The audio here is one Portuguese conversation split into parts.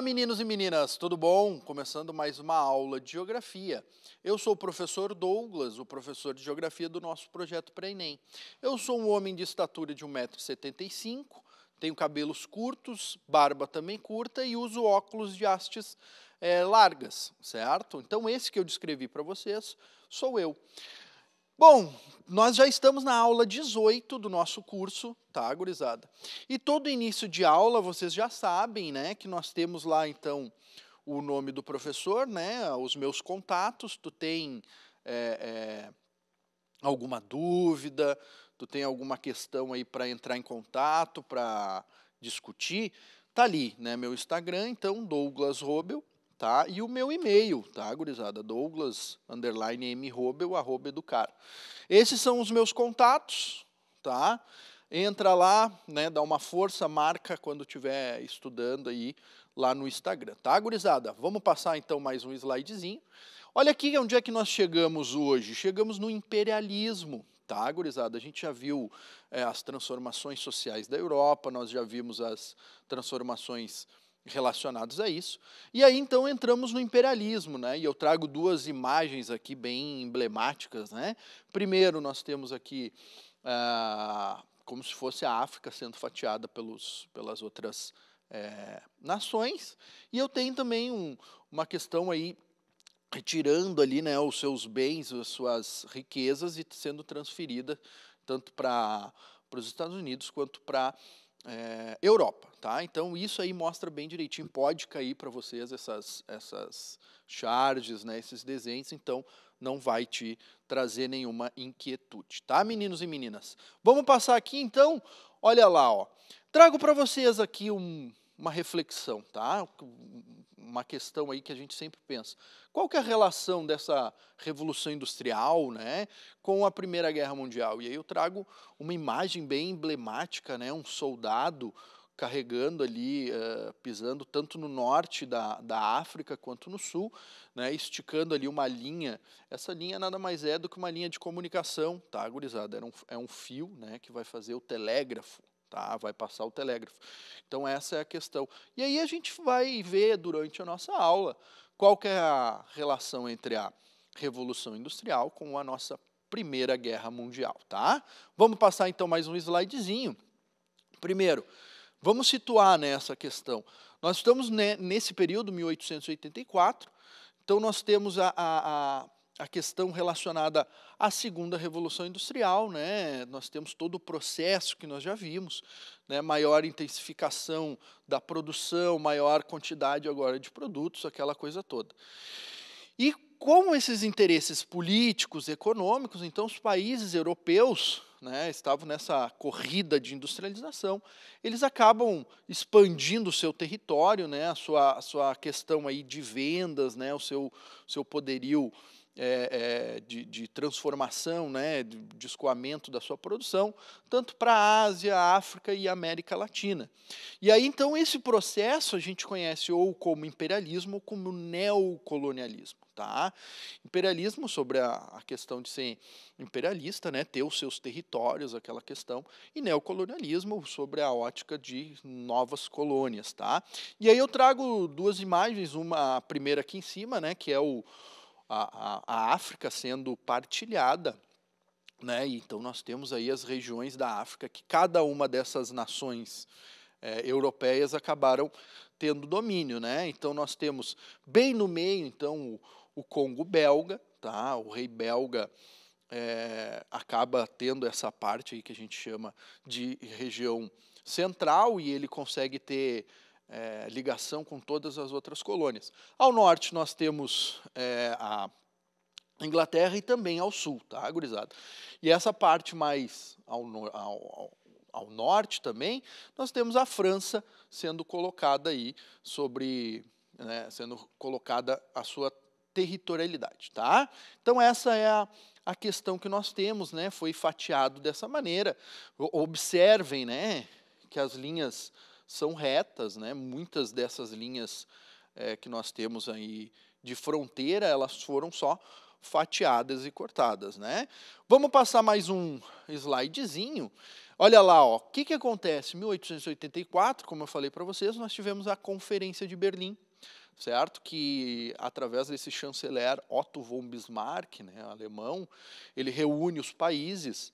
Olá, meninos e meninas, tudo bom? Começando mais uma aula de geografia. Eu sou o professor Douglas, o professor de geografia do nosso projeto para enem Eu sou um homem de estatura de 1,75m, tenho cabelos curtos, barba também curta e uso óculos de hastes é, largas, certo? Então, esse que eu descrevi para vocês sou eu. Bom, nós já estamos na aula 18 do nosso curso, tá, gurizada? E todo início de aula, vocês já sabem, né, que nós temos lá, então, o nome do professor, né, os meus contatos, tu tem é, é, alguma dúvida, tu tem alguma questão aí para entrar em contato, para discutir, tá ali, né, meu Instagram, então, Douglas Robel, tá? E o meu e-mail, tá, gurizada? Douglas, underline mrobel, arroba educar. Esses são os meus contatos, tá? Entra lá, né, dá uma força, marca quando estiver estudando aí lá no Instagram, tá, gurizada? Vamos passar então mais um slidezinho. Olha aqui onde é que nós chegamos hoje. Chegamos no imperialismo, tá, gurizada? A gente já viu é, as transformações sociais da Europa, nós já vimos as transformações relacionados a isso. E aí então entramos no imperialismo, né? E eu trago duas imagens aqui bem emblemáticas, né? Primeiro nós temos aqui ah, como se fosse a África sendo fatiada pelos, pelas outras é, nações. E eu tenho também um, uma questão aí retirando ali, né, os seus bens, as suas riquezas e sendo transferida tanto para para os Estados Unidos quanto para é, Europa, tá? Então isso aí mostra bem direitinho, pode cair para vocês essas essas charges, né, esses desenhos, então não vai te trazer nenhuma inquietude, tá, meninos e meninas? Vamos passar aqui então, olha lá, ó. Trago para vocês aqui um, uma reflexão, tá? uma questão aí que a gente sempre pensa. Qual que é a relação dessa revolução industrial né, com a Primeira Guerra Mundial? E aí eu trago uma imagem bem emblemática, né, um soldado carregando ali, uh, pisando tanto no norte da, da África quanto no sul, né, esticando ali uma linha. Essa linha nada mais é do que uma linha de comunicação, tá, gurizada? É um, é um fio né, que vai fazer o telégrafo, Tá, vai passar o telégrafo. Então, essa é a questão. E aí a gente vai ver durante a nossa aula qual que é a relação entre a Revolução Industrial com a nossa Primeira Guerra Mundial. Tá? Vamos passar então mais um slidezinho. Primeiro, vamos situar nessa questão. Nós estamos nesse período, 1884, então nós temos a, a, a a questão relacionada à segunda revolução industrial, né? Nós temos todo o processo que nós já vimos, né? Maior intensificação da produção, maior quantidade agora de produtos, aquela coisa toda. E com esses interesses políticos, econômicos, então os países europeus né, estavam nessa corrida de industrialização, eles acabam expandindo o seu território, né, a, sua, a sua questão aí de vendas, né, o seu, seu poderio é, é, de, de, transformação, né, de, escoamento da sua produção, tanto para a Ásia, África e América Latina. E aí, então, esse processo a gente conhece ou como imperialismo ou como neocolonialismo. Tá? Imperialismo, sobre a, a questão de ser imperialista, né, ter os seus territórios, aquela questão, e neocolonialismo, sobre a ótica de novas colônias. Tá? E aí eu trago duas imagens, uma a primeira aqui em cima, né, que é o a, a, a África sendo partilhada. Né? Então, nós temos aí as regiões da África que cada uma dessas nações é, europeias acabaram tendo domínio. Né? Então, nós temos bem no meio então o, o Congo belga, tá? o rei belga é, acaba tendo essa parte aí que a gente chama de região central e ele consegue ter é, ligação com todas as outras colônias. Ao norte, nós temos é, a Inglaterra e também ao sul, tá, gurizada? E essa parte mais ao, ao, ao norte também, nós temos a França sendo colocada aí sobre. Né, sendo colocada a sua territorialidade, tá? Então essa é a, a questão que nós temos, né? Foi fatiado dessa maneira. Observem, né, que as linhas são retas, né? Muitas dessas linhas é, que nós temos aí de fronteira, elas foram só fatiadas e cortadas, né? Vamos passar mais um slidezinho. Olha lá, o que, que acontece? Em 1884, como eu falei para vocês, nós tivemos a Conferência de Berlim, certo? Que através desse chanceler Otto von Bismarck, né, alemão, ele reúne os países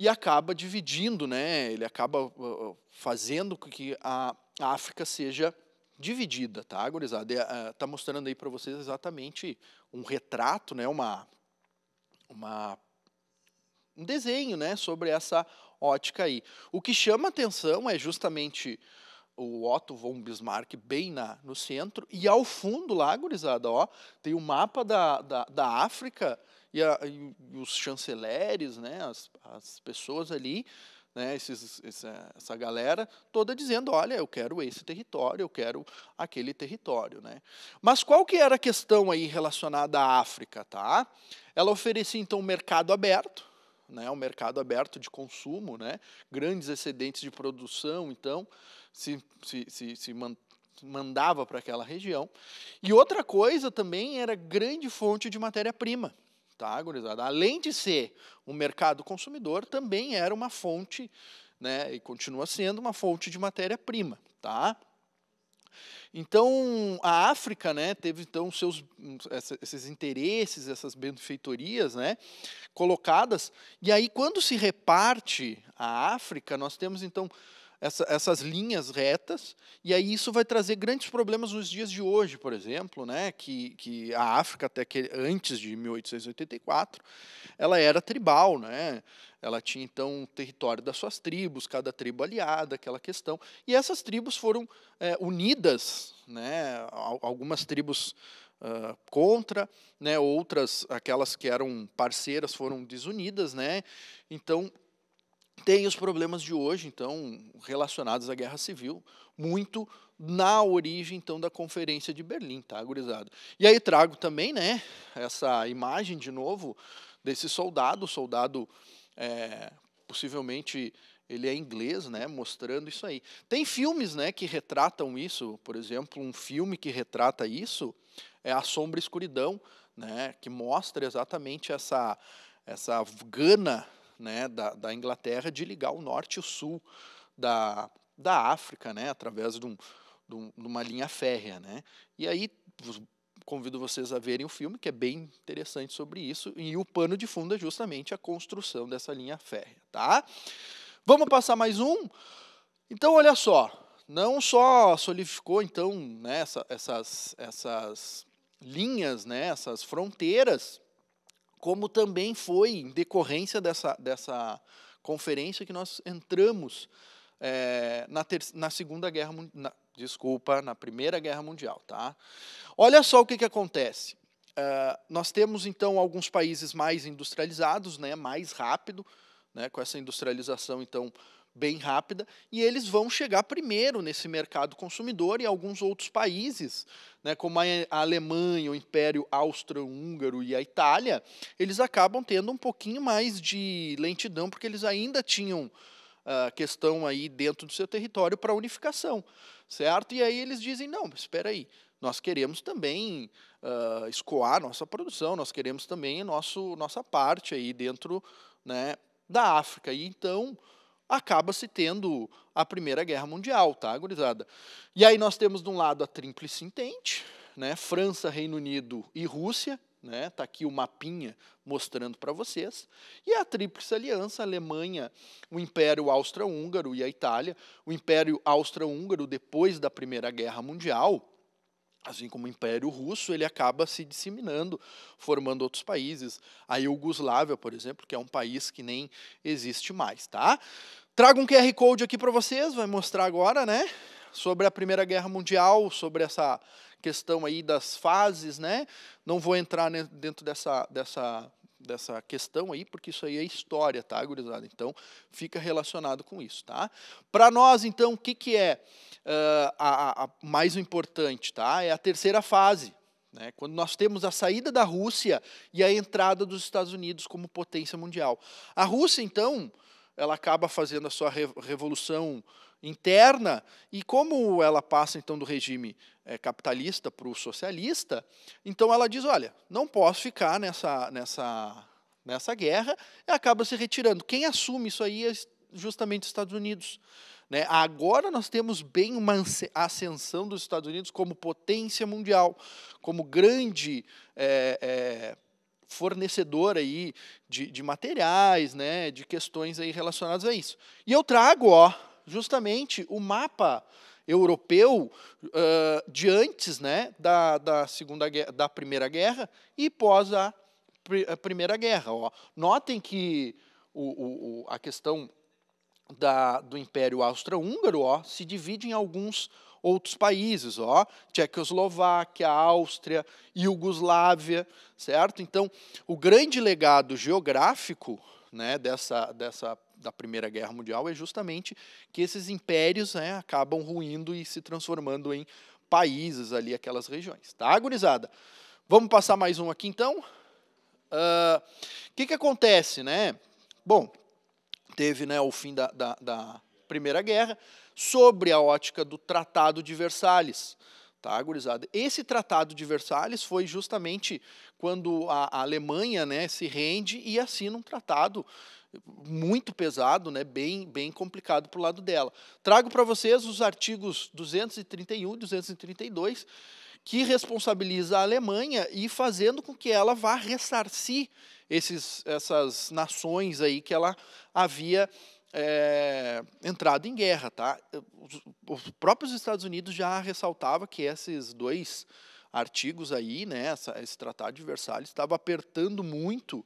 e acaba dividindo, né? Ele acaba uh, uh, fazendo com que a África seja dividida, tá, gurizada? Está uh, mostrando aí para vocês exatamente um retrato, né? Uma, uma, um desenho, né? Sobre essa ótica aí. O que chama atenção é justamente o Otto von Bismarck bem na, no centro, e ao fundo lá, gurizada, ó, tem o mapa da, da, da África e, a, e, os chanceleres, né, as, as pessoas ali, né, esses, essa, essa galera toda dizendo, olha, eu quero esse território, eu quero aquele território. Né. Mas qual que era a questão aí relacionada à África? Tá? Ela oferecia, então, um mercado aberto, né, um mercado aberto de consumo, né, grandes excedentes de produção, então, se, se, se, se mandava para aquela região. E outra coisa também era grande fonte de matéria-prima. Tá, Além de ser um mercado consumidor, também era uma fonte, né, e continua sendo uma fonte de matéria-prima. Tá? Então, a África né, teve então seus esses interesses, essas benfeitorias né, colocadas. E aí, quando se reparte a África, nós temos então essa, essas linhas retas, e aí isso vai trazer grandes problemas nos dias de hoje, por exemplo, né, que, que a África, até que antes de 1884, ela era tribal, né, ela tinha então o território das suas tribos, cada tribo aliada, aquela questão, e essas tribos foram é, unidas, né, algumas tribos Uh, contra, né? outras, aquelas que eram parceiras, foram desunidas. Né? Então, tem os problemas de hoje, então, relacionados à guerra civil, muito na origem, então, da Conferência de Berlim, tá, gurizada? E aí trago também, né, essa imagem, de novo, desse soldado, soldado, é, possivelmente, ele é inglês, né, mostrando isso aí. Tem filmes, né, que retratam isso, por exemplo, um filme que retrata isso é A Sombra e Escuridão, né, que mostra exatamente essa, essa gana né, da, da Inglaterra de ligar o norte e o sul da, da África, né, através de, um, de, um, de uma linha férrea. Né? E aí convido vocês a verem o filme, que é bem interessante sobre isso, e o pano de fundo é justamente a construção dessa linha férrea, tá? Vamos passar mais um? Então, olha só, não só solidificou, então, né, essa, essas, essas linhas, né, essas fronteiras, como também foi em decorrência dessa, dessa conferência que nós entramos é, na, ter, na Segunda Guerra Desculpa, na Primeira Guerra Mundial. Tá? Olha só o que, que acontece. Uh, nós temos então alguns países mais industrializados, né, mais rápido, né, com essa industrialização então bem rápida, e eles vão chegar primeiro nesse mercado consumidor e alguns outros países, né, como a Alemanha, o Império Austro-Húngaro e a Itália, eles acabam tendo um pouquinho mais de lentidão, porque eles ainda tinham a ah, questão aí dentro do seu território para unificação, certo? E aí eles dizem, não, espera aí, nós queremos também uh, escoar nossa produção, nós queremos também nosso, nossa parte aí dentro né, da África. E então acaba-se tendo a Primeira Guerra Mundial, tá, gurizada? E aí nós temos, de um lado, a Tríplice Entente, né, França, Reino Unido e Rússia, né, tá aqui o mapinha mostrando para vocês. E a Tríplice Aliança, a Alemanha, o Império Austro-Húngaro e a Itália. O Império Austro-Húngaro, depois da Primeira Guerra Mundial, assim como o Império Russo, ele acaba se disseminando, formando outros países. A Iugoslávia, por exemplo, que é um país que nem existe mais, tá? Trago um QR Code aqui para vocês, vai mostrar agora, né? Sobre a Primeira Guerra Mundial, sobre essa questão aí das fases, né? Não vou entrar dentro dessa, dessa dessa questão aí, porque isso aí é história, tá, gurizada? Então, fica relacionado com isso, tá? Para nós, então, o que, que é uh, a, a mais importante, tá? É a terceira fase, né? Quando nós temos a saída da Rússia e a entrada dos Estados Unidos como potência mundial. A Rússia, então, ela acaba fazendo a sua revolução interna. E como ela passa então do regime é, capitalista para o socialista, então ela diz: olha, não posso ficar nessa, nessa, nessa guerra, e acaba se retirando. Quem assume isso aí é justamente os Estados Unidos. Né? Agora nós temos bem uma ascensão dos Estados Unidos como potência mundial, como grande é, é, fornecedor aí de, de materiais, né, de questões aí relacionadas a isso. E eu trago, ó, justamente o mapa europeu uh, de antes né, da, da, segunda guerra, da Primeira Guerra e pós a, a Primeira Guerra. Ó. Notem que o, o, a questão da, do Império Austro-Húngaro se divide em alguns outros países, ó, Tchecoslováquia, Áustria, Iugoslávia, certo? Então, o grande legado geográfico né, dessa, dessa da Primeira Guerra Mundial é justamente que esses impérios né, acabam ruindo e se transformando em países ali, aquelas regiões. Tá, agonizada? Vamos passar mais um aqui então? O uh, ah, que, que acontece, né? Bom, teve né, o fim da, da, da Primeira Guerra, sobre a ótica do Tratado de Versalhes. Tá, gurizada? Esse Tratado de Versalhes foi justamente quando a, a Alemanha né, se rende e assina um tratado muito pesado, né? bem, bem complicado para o lado dela. Trago para vocês os artigos 231 e 232, que responsabiliza a Alemanha e fazendo com que ela vá ressarcir esses, essas nações aí que ela havia é, entrado em guerra. Tá? Os, os próprios Estados Unidos já ressaltava que esses dois artigos aí, né, essa, esse Tratado de Versalhes, estava apertando muito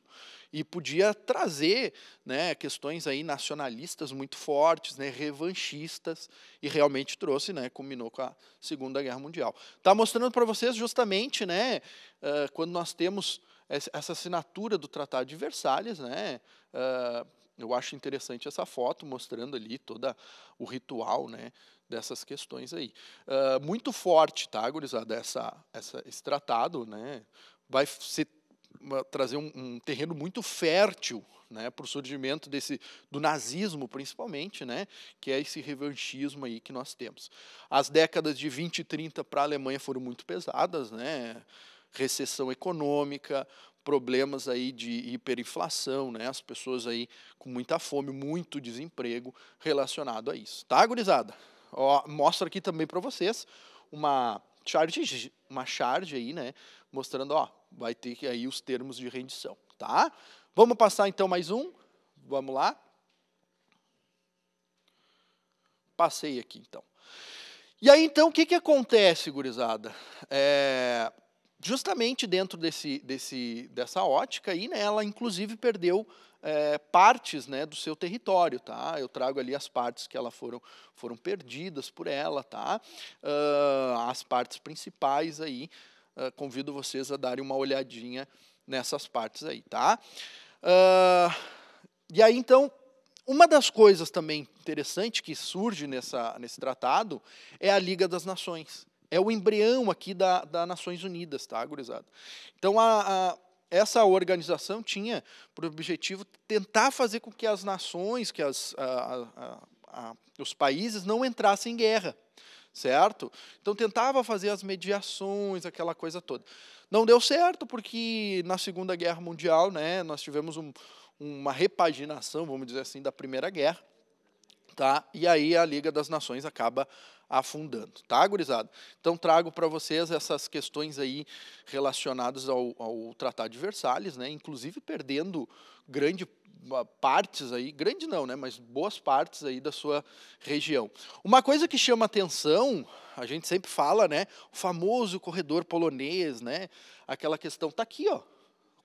e podia trazer né, questões aí nacionalistas muito fortes, né, revanchistas, e realmente trouxe, né, combinou com a Segunda Guerra Mundial. Está mostrando para vocês justamente né, uh, quando nós temos essa assinatura do Tratado de Versalhes, né, uh, eu acho interessante essa foto mostrando ali todo o ritual né, dessas questões aí. Uh, muito forte, tá, gurizada, essa, essa, esse tratado, né, vai ser trazer um, um, terreno muito fértil né, para o surgimento desse, do nazismo, principalmente, né, que é esse revanchismo aí que nós temos. As décadas de 20 e 30 para a Alemanha foram muito pesadas, né, recessão econômica, problemas aí de hiperinflação, né, as pessoas aí com muita fome, muito desemprego relacionado a isso. Tá, gurizada? Ó, mostro aqui também para vocês uma charge, uma charge aí, né? Mostrando, ó, vai ter aí os termos de rendição, tá? Vamos passar então mais um. Vamos lá. Passei aqui então. E aí então o que que acontece, gurizada? É justamente dentro desse, desse, dessa ótica aí, né, ela inclusive perdeu é, partes né, do seu território, tá? Eu trago ali as partes que ela foram, foram perdidas por ela, tá? Uh, as partes principais aí, uh, convido vocês a darem uma olhadinha nessas partes aí, tá? Uh, e aí então uma das coisas também interessante que surge nessa, nesse tratado é a Liga das Nações é o embrião aqui da, da Nações Unidas, tá, gurizada? Então, a, a, essa organização tinha por objetivo tentar fazer com que as nações, que as, a, os países não entrassem em guerra, certo? Então, tentava fazer as mediações, aquela coisa toda. Não deu certo, porque na Segunda Guerra Mundial, né, nós tivemos um, uma repaginação, vamos dizer assim, da Primeira Guerra, tá? E aí a Liga das Nações acaba afundando, tá, gurizada? Então trago para vocês essas questões aí relacionadas ao, ao Tratado de Versalhes, né? Inclusive perdendo grande ah, partes aí, grande não, né, mas boas partes aí da sua região. Uma coisa que chama atenção, a gente sempre fala, né, o famoso corredor polonês, né, aquela questão tá aqui, ó,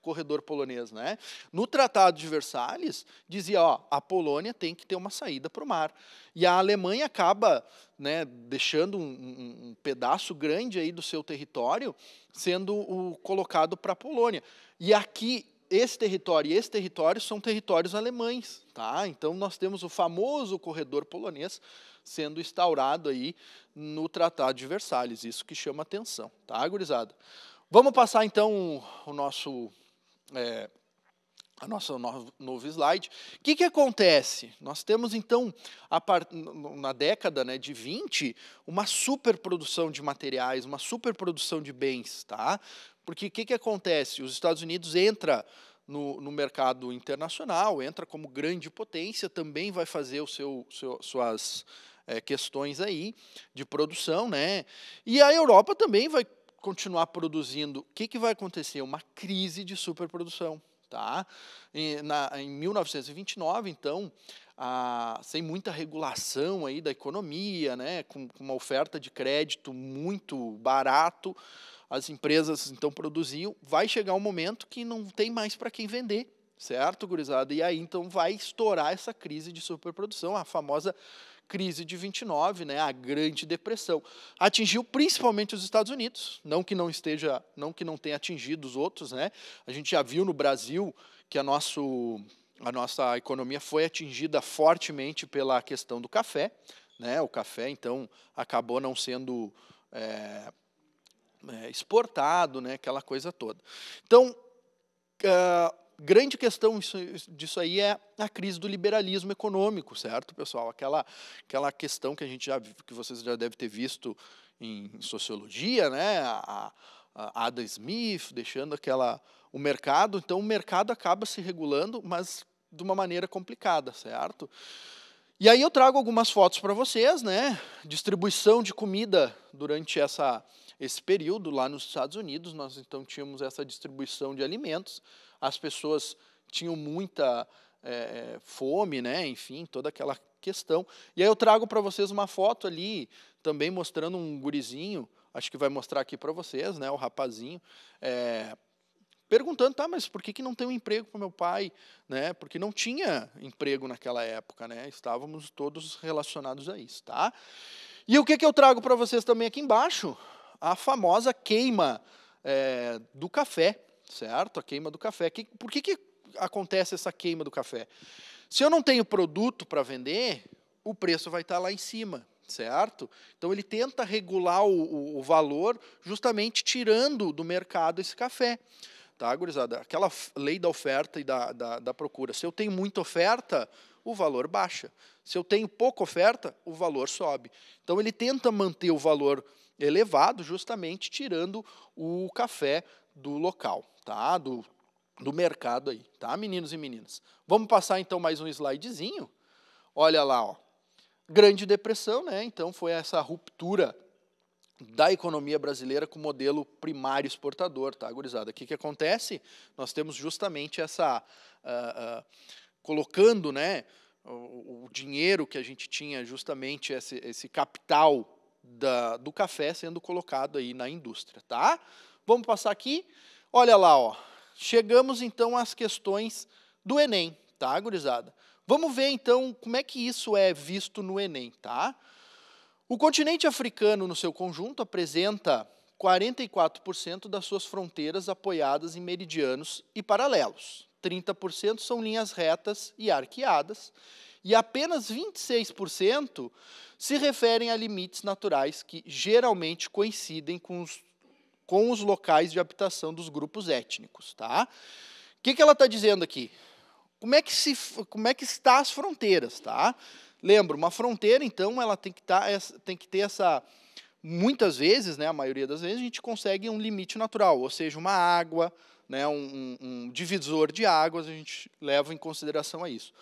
corredor polonês, né? No Tratado de Versalhes dizia, ó, a Polônia tem que ter uma saída para o mar e a Alemanha acaba, né, deixando um, um, um pedaço grande aí do seu território sendo o, colocado para a Polônia e aqui esse território e esse território são territórios alemães, tá? Então nós temos o famoso corredor polonês sendo instaurado aí no Tratado de Versalhes, isso que chama atenção, tá, gurizada? Vamos passar então o nosso é, a nossa novo, novo slide. O que, que acontece? Nós temos, então, a, na década né, de 20, uma superprodução de materiais, uma superprodução de bens. Tá? Porque o que, que acontece? Os Estados Unidos entra no, no, mercado internacional, entra como grande potência, também vai fazer o seu, seu suas é, questões aí de produção, né? E a Europa também vai continuar produzindo, o que, que vai acontecer? Uma crise de superprodução. Tá? E, na, em 1929, então, a, sem muita regulação aí da economia, né, com, com uma oferta de crédito muito barato, as empresas então produziam. Vai chegar um momento que não tem mais para quem vender, certo, gurizada? E aí então vai estourar essa crise de superprodução, a famosa crise de 29, né, a Grande Depressão. Atingiu principalmente os Estados Unidos, não que não esteja, não que não tenha atingido os outros, né? A gente já viu no Brasil que a nosso a nossa economia foi atingida fortemente pela questão do café, né? O café então acabou não sendo é, é exportado, né? Aquela coisa toda. Então ah, grande questão disso aí é a crise do liberalismo econômico, certo, pessoal? Aquela, aquela questão que a gente já que vocês já devem ter visto em, sociologia, né? A, a Adam Smith deixando aquela o mercado, então o mercado acaba se regulando, mas de uma maneira complicada, certo? E aí eu trago algumas fotos para vocês, né? Distribuição de comida durante essa esse período lá nos Estados Unidos, nós então tínhamos essa distribuição de alimentos, as pessoas tinham muita é, fome, né? enfim, toda aquela questão. E aí eu trago para vocês uma foto ali, também mostrando um gurizinho, acho que vai mostrar aqui para vocês, né? o rapazinho, é, perguntando, tá, mas por que, que não tem um emprego para meu pai? Né? Porque não tinha emprego naquela época, né? estávamos todos relacionados a isso. Tá? E o que, que eu trago para vocês também aqui embaixo? a famosa queima é, do café, certo? A queima do café. Que, por que, que acontece essa queima do café? Se eu não tenho produto para vender, o preço vai estar tá lá em cima, certo? Então ele tenta regular o, o, o, valor justamente tirando do mercado esse café. Tá, gurizada? Aquela lei da oferta e da, da, da procura. Se eu tenho muita oferta, o valor baixa. Se eu tenho pouca oferta, o valor sobe. Então ele tenta manter o valor elevado, justamente tirando o café do local, tá? Do, do mercado aí, tá, meninos e meninas? Vamos passar então mais um slidezinho. Olha lá, ó. Grande Depressão, né? Então foi essa ruptura da economia brasileira com o modelo primário exportador, tá, gurizada? O que, que acontece? Nós temos justamente essa. Uh, uh, colocando, né? O, o dinheiro que a gente tinha, justamente esse, esse capital da, do café sendo colocado aí na indústria, tá? Vamos passar aqui. Olha lá, ó. Chegamos então às questões do Enem, tá, gurizada? Vamos ver então como é que isso é visto no Enem, tá? O continente africano no seu conjunto apresenta 44% das suas fronteiras apoiadas em meridianos e paralelos. 30% são linhas retas e arqueadas, e apenas 26% se referem a limites naturais que geralmente coincidem com os, com os locais de habitação dos grupos étnicos. Tá? O que, que ela está dizendo aqui? Como é que se, como é que está as fronteiras, tá? Lembra, uma fronteira, então, ela tem que, tá, tem que ter essa muitas vezes, né, a maioria das vezes, a gente consegue um limite natural, ou seja, uma água, né, um, um divisor de águas, a gente leva em consideração a isso.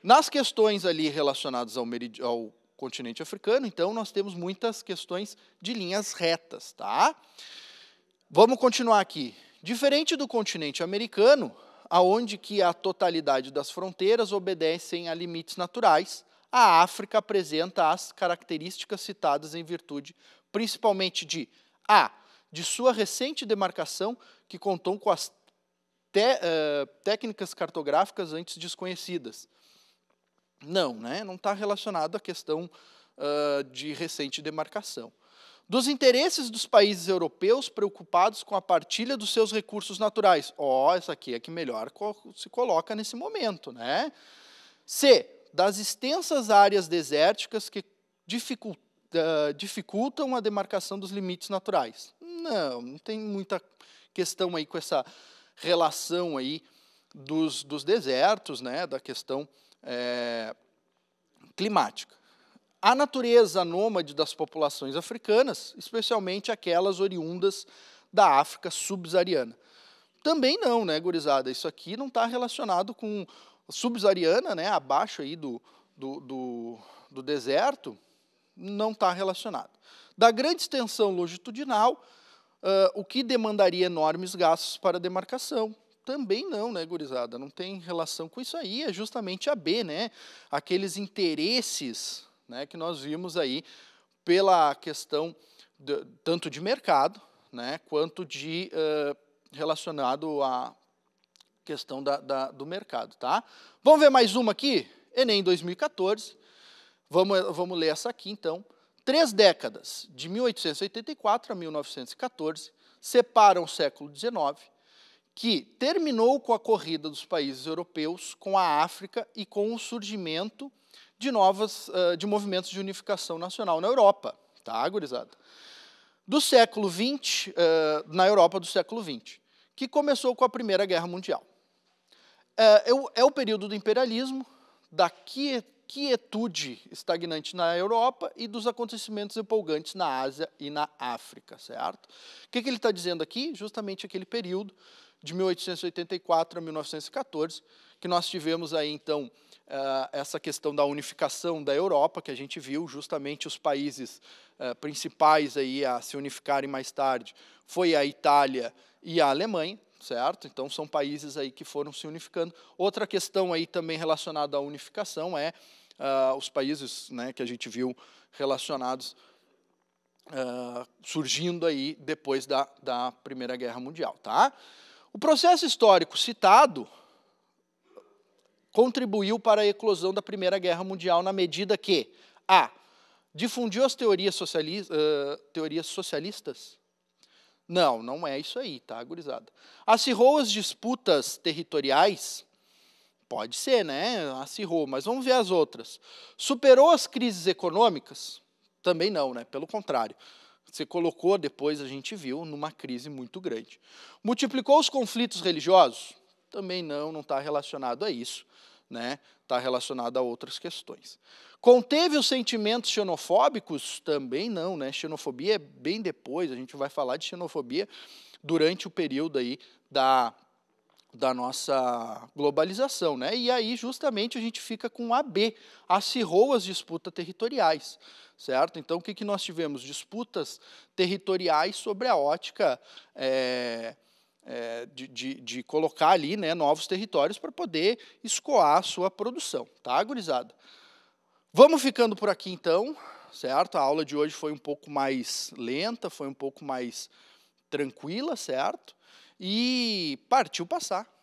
Nas questões ali relacionadas ao, ao, continente africano, então, nós temos muitas questões de linhas retas. Tá? Vamos continuar aqui. Diferente do continente americano, aonde que a totalidade das fronteiras obedecem a limites naturais, a África apresenta as características citadas em virtude, principalmente de a de sua recente demarcação, que contou com as te, uh, técnicas cartográficas antes desconhecidas. Não, né? não está relacionado à questão uh, de recente demarcação. Dos interesses dos países europeus preocupados com a partilha dos seus recursos naturais. Ó, oh, essa aqui é que melhor se coloca nesse momento, né? C. Das extensas áreas desérticas que ah, dificultam a demarcação dos limites naturais. Não, não tem muita questão aí com essa relação aí dos, dos desertos, né, da questão é, climática. A natureza nômade das populações africanas, especialmente aquelas oriundas da África subsaariana. Também não, né, gurizada? Isso aqui não está relacionado com subsaariana, né, abaixo aí do, do, do, do deserto, não está relacionado. Da grande extensão longitudinal, Uh, o que demandaria enormes gastos para demarcação. Também não, né, gurizada? Não tem relação com isso aí, é justamente a B, né? Aqueles interesses né, que nós vimos aí pela questão de, tanto de mercado, né, quanto de uh, relacionado à questão da, da, do mercado, tá? Vamos ver mais uma aqui? Enem 2014. Vamos, vamos ler essa aqui, então. Três décadas, de 1884 a 1914, separam o século XIX, que terminou com a corrida dos países europeus, com a África e com o surgimento de novas de movimentos de unificação nacional na Europa, tá, gurizada? Do século XX, na Europa do século XX, que começou com a Primeira Guerra Mundial. É o período do imperialismo, da quietude estagnante na Europa e dos acontecimentos empolgantes na Ásia e na África, certo? O que, que ele está dizendo aqui? Justamente aquele período de 1884 a 1914, que nós tivemos aí, então, eh, essa questão da unificação da Europa, que a gente viu justamente os países eh, principais aí a se unificarem mais tarde, foi a Itália e a Alemanha certo? Então são países aí que foram se unificando. Outra questão aí também relacionada à unificação é uh, os países, né, que a gente viu relacionados uh, surgindo aí depois da, da Primeira Guerra Mundial, tá? O processo histórico citado contribuiu para a eclosão da Primeira Guerra Mundial na medida que a difundiu as teorias, sociali uh, ah, teorias socialistas não, não é isso aí, tá, gurizada? Acirrou as disputas territoriais? Pode ser, né? Acirrou, mas vamos ver as outras. Superou as crises econômicas? Também não, né? Pelo contrário. Você colocou, depois a gente viu, numa crise muito grande. Multiplicou os conflitos religiosos? Também não, não está relacionado a isso né, está relacionada a outras questões. Conteve os sentimentos xenofóbicos? Também não, né? Xenofobia é bem depois, a gente vai falar de xenofobia durante o período aí da, da nossa globalização, né? E aí justamente a gente fica com AB, acirrou as disputas territoriais, certo? Então o que, que nós tivemos? Disputas territoriais sobre a ótica... É, é, de, de, de, colocar ali né, novos territórios para poder escoar a sua produção, tá, gurizada? Vamos ficando por aqui então, certo? A aula de hoje foi um pouco mais lenta, foi um pouco mais tranquila, certo? E partiu passar.